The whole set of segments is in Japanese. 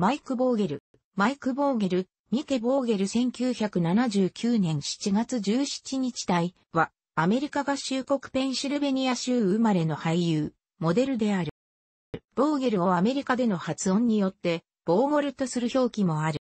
マイク・ボーゲル。マイク・ボーゲル、ミケ・ボーゲル1979年7月17日体は、アメリカ合衆国ペンシルベニア州生まれの俳優、モデルである。ボーゲルをアメリカでの発音によって、ボーゴルとする表記もある。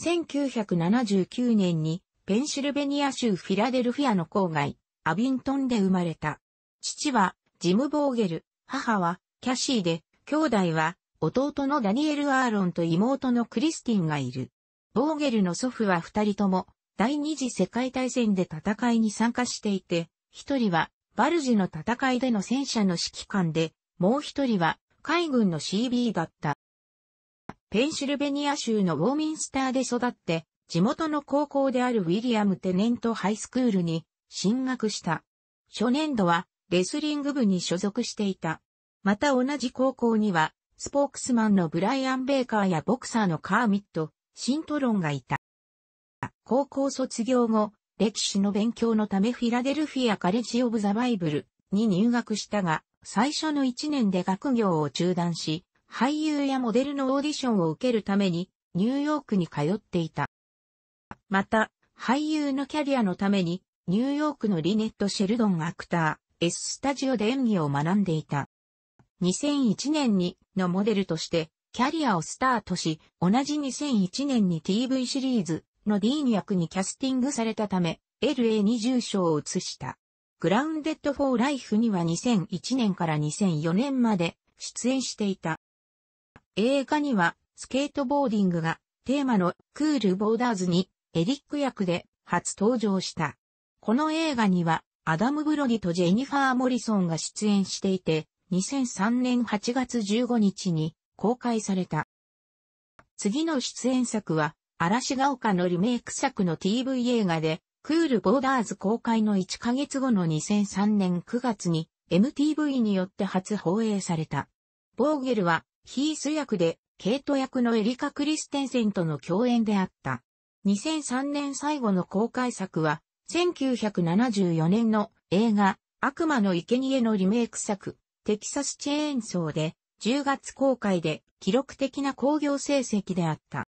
1979年に、ペンシルベニア州フィラデルフィアの郊外、アビントンで生まれた。父は、ジム・ボーゲル、母は、キャシーで、兄弟は、弟のダニエル・アーロンと妹のクリスティンがいる。ボーゲルの祖父は二人とも、第二次世界大戦で戦いに参加していて、一人は、バルジの戦いでの戦車の指揮官で、もう一人は、海軍の CB だった。ペンシルベニア州のウォーミンスターで育って、地元の高校であるウィリアム・テネント・ハイスクールに進学した。初年度はレスリング部に所属していた。また同じ高校にはスポークスマンのブライアン・ベイカーやボクサーのカーミット、シントロンがいた。高校卒業後、歴史の勉強のためフィラデルフィア・カレッジ・オブ・ザ・バイブルに入学したが、最初の1年で学業を中断し、俳優やモデルのオーディションを受けるために、ニューヨークに通っていた。また、俳優のキャリアのために、ニューヨークのリネット・シェルドン・アクター、S スタジオで演技を学んでいた。2001年にのモデルとしてキャリアをスタートし、同じ2001年に TV シリーズのディーン役にキャスティングされたため、LA に重賞を移した。グラウンデッド・フォー・ライフには2001年から2004年まで出演していた。映画にはスケートボーディングがテーマのクール・ボーダーズにエリック役で初登場した。この映画にはアダム・ブロディとジェニファー・モリソンが出演していて、2003年8月15日に公開された。次の出演作は、嵐が丘のリメイク作の TV 映画で、クールボーダーズ公開の1ヶ月後の2003年9月に MTV によって初放映された。ボーゲルはヒース役でケイト役のエリカ・クリステンセンとの共演であった。2003年最後の公開作は1974年の映画悪魔の生贄のリメイク作テキサスチェーンソーで10月公開で記録的な興行成績であった。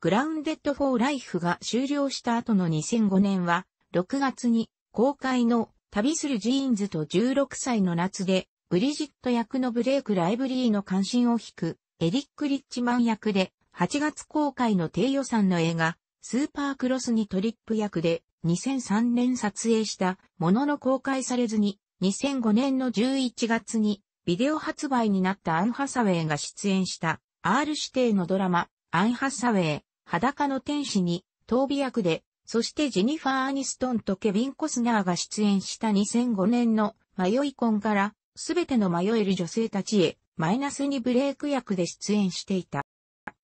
グラウンデッド・フォー・ライフが終了した後の2005年は、6月に公開の旅するジーンズと16歳の夏で、ブリジット役のブレイク・ライブリーの関心を引く、エリック・リッチマン役で、8月公開の低予算の映画、スーパークロスにトリップ役で、2003年撮影したものの公開されずに2005年の11月にビデオ発売になったアン・ハサウェイが出演した R 指定のドラマアン・ハサウェイ裸の天使に闘美役でそしてジェニファー・アニストンとケビン・コスナーが出演した2005年の迷い婚からすべての迷える女性たちへマイナスにブレイク役で出演していた。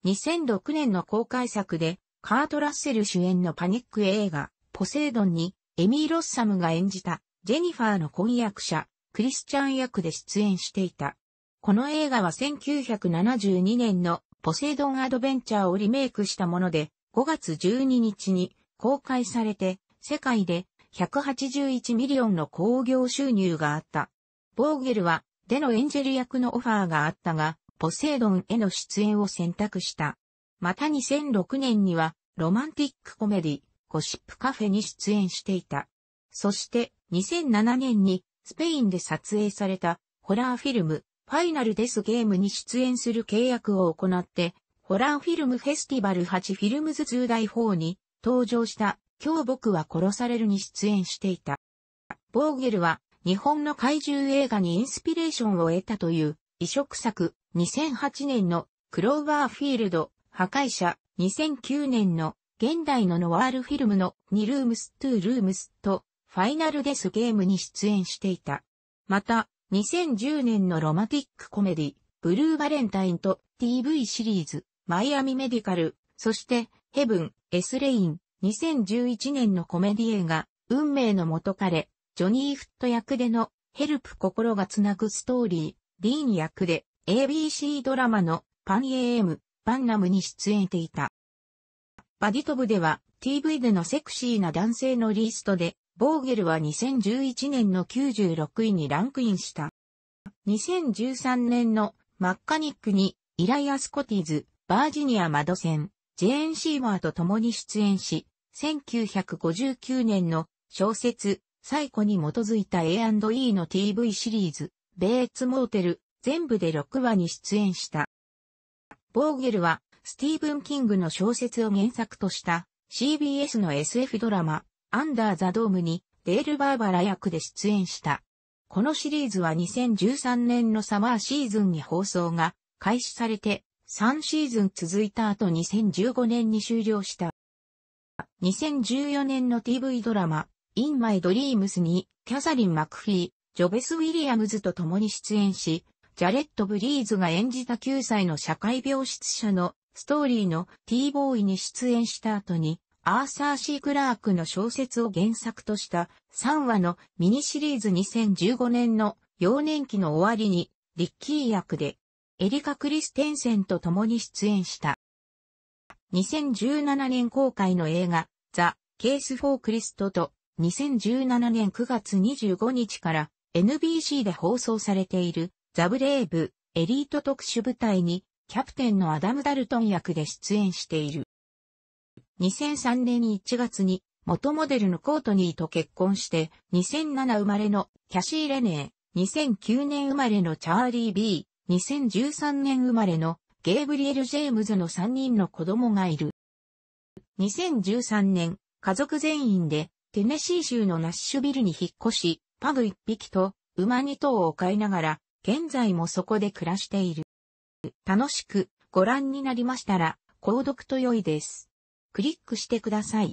2006年の公開作でカート・ラッセル主演のパニック映画ポセイドンにエミー・ロッサムが演じたジェニファーの婚約者、クリスチャン役で出演していた。この映画は1972年のポセイドンアドベンチャーをリメイクしたもので、5月12日に公開されて、世界で181ミリオンの興行収入があった。ボーゲルは、デノエンジェル役のオファーがあったが、ポセイドンへの出演を選択した。また2006年には、ロマンティックコメディ、ゴシップカフェに出演していた。そして、2007年にスペインで撮影されたホラーフィルムファイナルデスゲームに出演する契約を行って、ホラーフィルムフェスティバル8フィルムズ2大4に登場した今日僕は殺されるに出演していた。ボーゲルは日本の怪獣映画にインスピレーションを得たという移植作2008年のクローバーフィールド破壊者2009年の現代のノワールフィルムの2ルームス2ルームスとファイナルデスゲームに出演していた。また、2010年のロマティックコメディ、ブルーバレンタインと TV シリーズ、マイアミメディカル、そして、ヘブン、エスレイン、2011年のコメディ映画、運命の元彼、ジョニー・フット役での、ヘルプ心がつなぐストーリー、ディーン役で、ABC ドラマの、パン AM、パンナムに出演していた。バディトブでは、TV でのセクシーな男性のリストで、ボーゲルは2011年の96位にランクインした。2013年のマッカニックにイライア・スコティズ、バージニア・マドセン、ジェーン・シーマーと共に出演し、1959年の小説、最古に基づいた A&E の TV シリーズ、ベーツ・モーテル、全部で6話に出演した。ボーゲルは、スティーブン・キングの小説を原作とした CBS の SF ドラマ、アンダーザドームにデール・バーバラ役で出演した。このシリーズは2013年のサマーシーズンに放送が開始されて3シーズン続いた後2015年に終了した。2014年の TV ドラマ In My Dreams にキャサリン・マクフィー、ジョベス・ウィリアムズと共に出演し、ジャレット・ブリーズが演じた9歳の社会病室者のストーリーの T ボーイに出演した後にアーサー・シー・クラークの小説を原作とした3話のミニシリーズ2015年の幼年期の終わりにリッキー役でエリカ・クリステンセンと共に出演した。2017年公開の映画ザ・ケース・フォー・クリストと2017年9月25日から NBC で放送されているザ・ブレイブエリート特殊部隊にキャプテンのアダム・ダルトン役で出演している。2003年1月に元モデルのコートニーと結婚して、2007生まれのキャシー・レネー、2009年生まれのチャーリー・ビー、2013年生まれのゲイブリエル・ジェームズの3人の子供がいる。2013年、家族全員でテネシー州のナッシュビルに引っ越し、パグ1匹と馬2頭を飼いながら、現在もそこで暮らしている。楽しくご覧になりましたら、購読と良いです。クリックしてください。